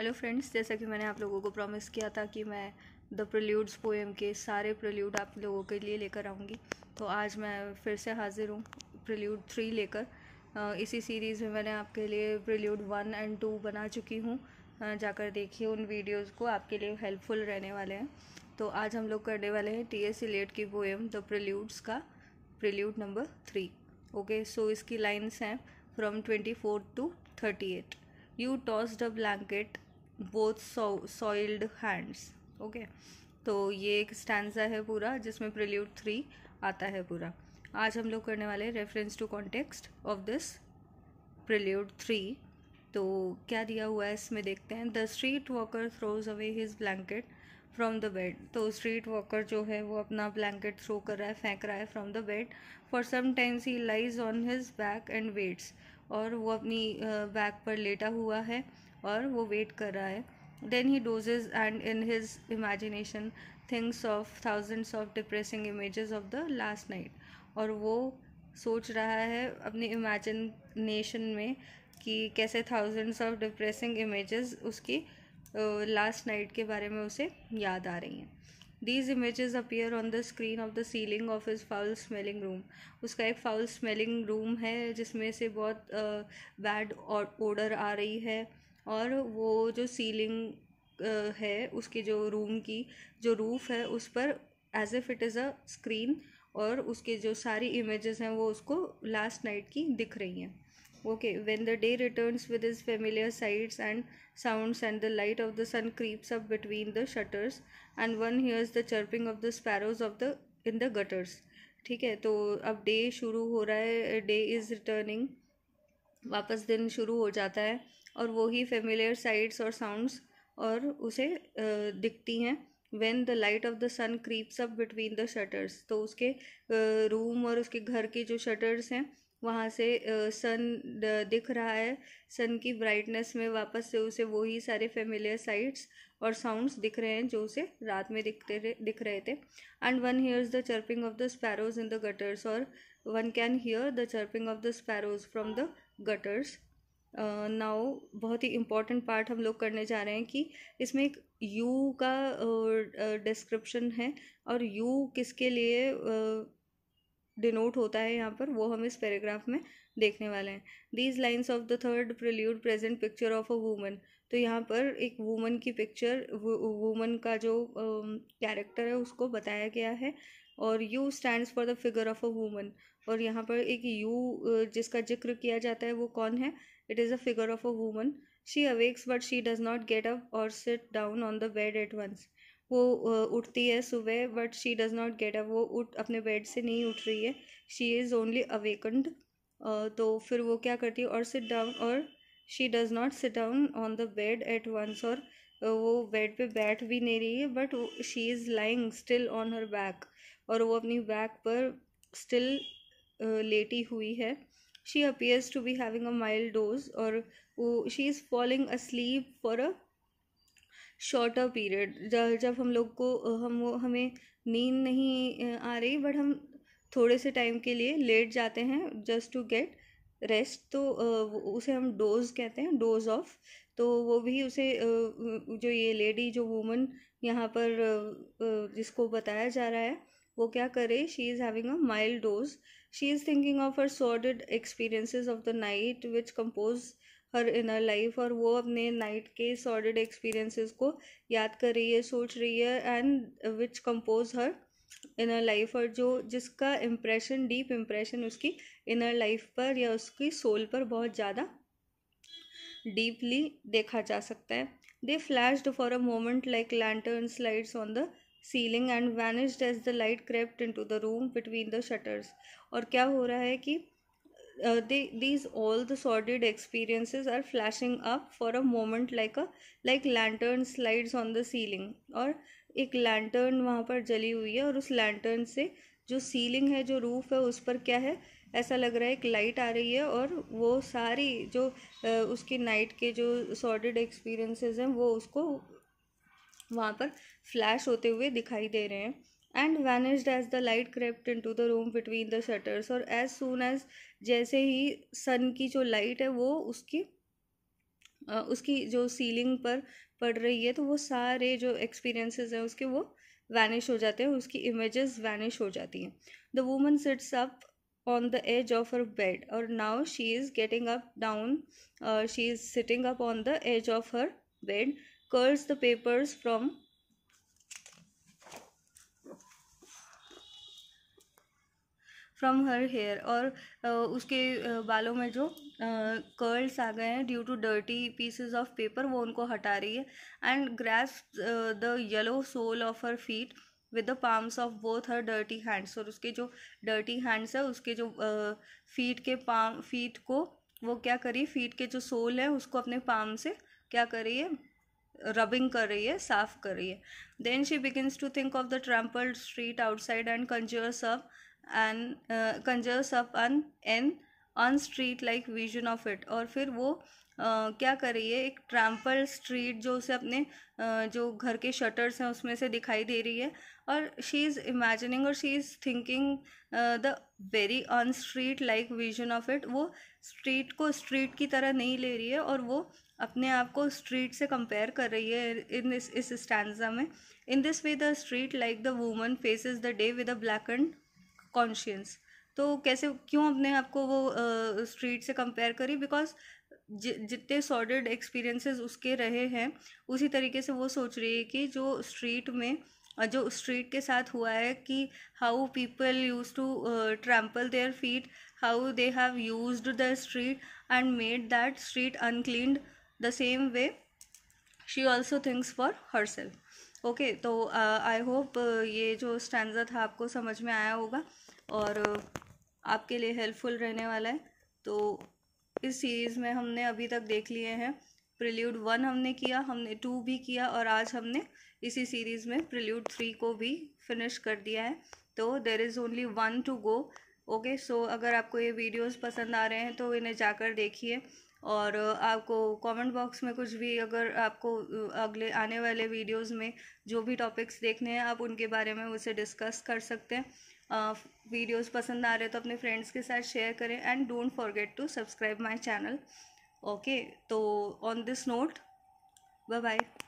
hello friends जैसा कि मैंने आप लोगों को प्रॉमिस किया था कि मैं द प्रल्यूड्स पोएम के सारे प्रल्यूड आप लोगों के लिए लेकर आऊँगी तो आज मैं फिर से हाजिर हूँ प्रल्यूड थ्री लेकर इसी सीरीज़ में मैंने आपके लिए प्रल्यूड वन एंड टू बना चुकी हूँ जाकर देखिए उन वीडियोज़ को आपके लिए हेल्पफुल रहने वाले हैं तो आज हम लोग करने वाले हैं टी एस इलेट की पोएम द प्रल्यूड्स का prelude number three okay so इसकी लाइन्स हैं from twenty four to thirty eight you tossed a blanket both soiled hands okay तो ये एक स्टैंडा है पूरा जिसमें प्रिल्यूट थ्री आता है पूरा आज हम लोग करने वाले reference to context of this prelude three तो क्या दिया हुआ है इसमें देखते हैं the street walker throws away his blanket from the bed तो स्ट्रीट वॉकर जो है वो अपना ब्लैंकेट थ्रो कर रहा है फेंक रहा है from the bed for some times he lies on his back and waits और वो अपनी बैक पर लेटा हुआ है और वो वेट कर रहा है then he dozes and in his imagination things of thousands of depressing images of the last night और वो सोच रहा है अपनी इमेजिनेशन में कि कैसे थाउजेंड्स ऑफ डिप्रेसिंग इमेजेस उसकी लास्ट uh, नाइट के बारे में उसे याद आ रही हैं these images appear on the screen of the ceiling of his foul smelling room उसका एक फाउल स्मेलिंग रूम है जिसमें से बहुत बैड uh, ओडर आ रही है और वो जो सीलिंग है उसके जो रूम की जो रूफ़ है उस पर as if it is a screen और उसके जो सारी इमेज हैं वो उसको लास्ट नाइट की दिख रही हैं okay when the day return with his familiar sights and sounds and the light of the sun creeps up between the shutters and one hears the chirping of the sparrows of the in the gutters ठीक है तो अब day शुरू हो रहा है day is returning वापस दिन शुरू हो जाता है और वो ही फेमिलियर साइट्स और साउंड्स और उसे दिखती हैं when the light of the sun creeps up between the shutters तो उसके रूम और उसके घर के जो शटर्स हैं वहाँ से सन दिख रहा है सन की ब्राइटनेस में वापस से उसे वही सारे फेमिलियर साइट्स और साउंड्स दिख रहे हैं जो उसे रात में दिखते दिख रहे थे and one hears the chirping of the sparrows in the gutters और one can hear the chirping of the sparrows from the gutters now बहुत ही इम्पॉर्टेंट पार्ट हम लोग करने जा रहे हैं कि इसमें एक यू का डिस्क्रिप्शन है और यू किसके लिए डिनोट होता है यहाँ पर वो हम इस पैराग्राफ में देखने वाले हैं these lines of the third prelude present picture of a woman तो यहाँ पर एक वूमन की पिक्चर वूमन का जो कैरेक्टर है उसको बताया गया है और you stands for the figure of a woman और यहाँ पर एक यू जिसका जिक्र किया जाता है वो कौन है it is a figure of a woman she awakes but she does not get up और sit down on the bed at once वो उठती है सुबह but she does not get up वो उठ अपने बेड से नहीं उठ रही है शी इज़ ओनली अवेकंड तो फिर वो क्या करती है और सिट डाउन और she does not sit down on the bed at once और वो बेड पे बैठ भी नहीं रही है but she is lying still on her back और वो अपनी बैक पर स्टिल लेटी हुई है she appears to be having a mild doze और वो she is falling asleep for a shorter period जब हम लोग को हम हमें नींद नहीं आ रही बट हम थोड़े से टाइम के लिए लेट जाते हैं जस्ट टू गेट रेस्ट तो उसे हम डोज कहते हैं डोज ऑफ तो वो भी उसे जो ये लेडी जो वूमन यहाँ पर जिसको बताया जा रहा है वो क्या करे she is having a mild doze She is thinking of her sordid experiences of the night which compose her inner life और वो अपने नाइट के सॉर्डेड एक्सपीरियंसेस को याद कर रही है सोच रही है and which compose her inner life और जो जिसका इम्प्रेशन डीप इम्प्रेशन उसकी इनर लाइफ पर या उसकी सोल पर बहुत ज़्यादा डीपली देखा जा सकता है they flashed for a moment like lantern slides on the ceiling and vanished as the light crept in to the room between the shutters और क्या हो रहा है कि these all the sordid experiences are flashing up for a moment like a like lantern slides on the ceiling और एक lantern वहाँ पर जली हुई है और उस लैंटर्न से जो सीलिंग है जो रूफ है उस पर क्या है ऐसा लग रहा है एक लाइट आ रही है और वो सारी जो उसकी नाइट के जो सॉडिड एक्सपीरियंसेस हैं वो उसको वहाँ पर फ्लैश होते हुए दिखाई दे रहे हैं and vanished as the light crept in to the room between the shutters और एज सुन एज जैसे ही सन की जो लाइट है वो उसकी उसकी जो सीलिंग पर पड़ रही है तो वो सारे जो एक्सपीरियंसेस हैं उसके वो वैनिश हो जाते हैं उसकी इमेजेस वैनिश हो जाती हैं the woman sits up on the edge of her bed और now she is getting up down she is sitting up on the edge of her bed curls the papers from from her hair और uh, उसके uh, बालों में जो curls uh, आ गए हैं due to dirty pieces of paper वो उनको हटा रही है and grasps the yellow sole of her feet with the palms of both her dirty hands और उसके जो डर्टी हैंड्स है उसके जो फीट के पाम फीट को वो क्या करी फीट के जो सोल हैं उसको अपने पाम से क्या करिए rubbing kar rahi hai saaf kar rahi hai then she begins to think of the trampled street outside and conjures up and uh, conjures up an an on street like vision of it और फिर वो Uh, क्या कर रही है एक trample street जो उसे अपने uh, जो घर के शटर्स हैं उसमें से दिखाई दे रही है और शी इज़ इमेजिनिंग और she is thinking the very on street like vision of it वो स्ट्रीट को स्ट्रीट की तरह नहीं ले रही है और वो अपने आप को स्ट्रीट से कंपेयर कर रही है इन इस इस स्टैंडा में in this way the street like the woman faces the day with a blackened conscience तो कैसे क्यों अपने आपको वो स्ट्रीट से कंपेयर करी बिकॉज जि, जितने सॉर्डेड एक्सपीरियंसेस उसके रहे हैं उसी तरीके से वो सोच रही है कि जो स्ट्रीट में जो स्ट्रीट के साथ हुआ है कि how people use to trample their feet how they have use the street and made that street uncleaned the same way she also thinks for herself okay तो आई होप ये जो standard था आपको समझ में आया होगा और आपके लिए हेल्पफुल रहने वाला है तो इस सीरीज़ में हमने अभी तक देख लिए हैं प्रिल्यूड वन हमने किया हमने टू भी किया और आज हमने इसी सीरीज़ में प्रिल्यूड थ्री को भी फिनिश कर दिया है तो there is only one to go okay so अगर आपको ये वीडियोस पसंद आ रहे हैं तो इन्हें जाकर देखिए और आपको कमेंट बॉक्स में कुछ भी अगर आपको अगले आने वाले वीडियोस में जो भी टॉपिक्स देखने हैं आप उनके बारे में उसे डिस्कस कर सकते हैं वीडियोस पसंद आ रहे तो अपने फ्रेंड्स के साथ शेयर करें and don't forget to subscribe my channel okay तो on this note bye bye